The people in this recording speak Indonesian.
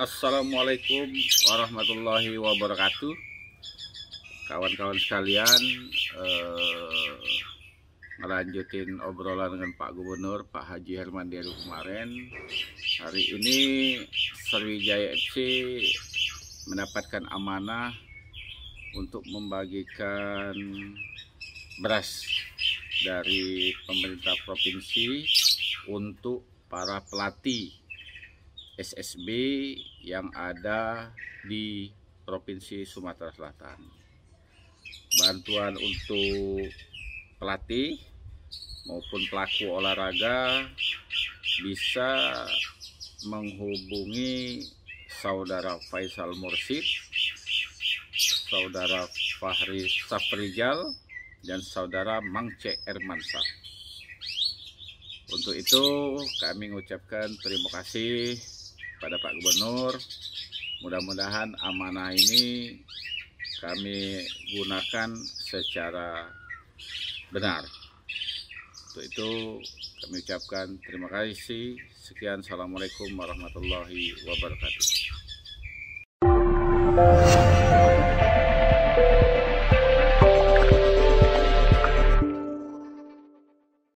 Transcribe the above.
Assalamualaikum warahmatullahi wabarakatuh Kawan-kawan sekalian eh, Melanjutin obrolan dengan Pak Gubernur Pak Haji Herman Deru kemarin Hari ini Sriwijaya FC mendapatkan amanah Untuk membagikan beras dari pemerintah provinsi untuk para pelatih SSB yang ada di Provinsi Sumatera Selatan. Bantuan untuk pelatih maupun pelaku olahraga bisa menghubungi saudara Faisal Mursid, saudara Fahri Saprijal, dan saudara Mangce Ermansa. Untuk itu kami mengucapkan terima kasih kepada Pak Gubernur. Mudah-mudahan amanah ini kami gunakan secara benar. Untuk itu kami ucapkan terima kasih. Sekian, Assalamualaikum warahmatullahi wabarakatuh.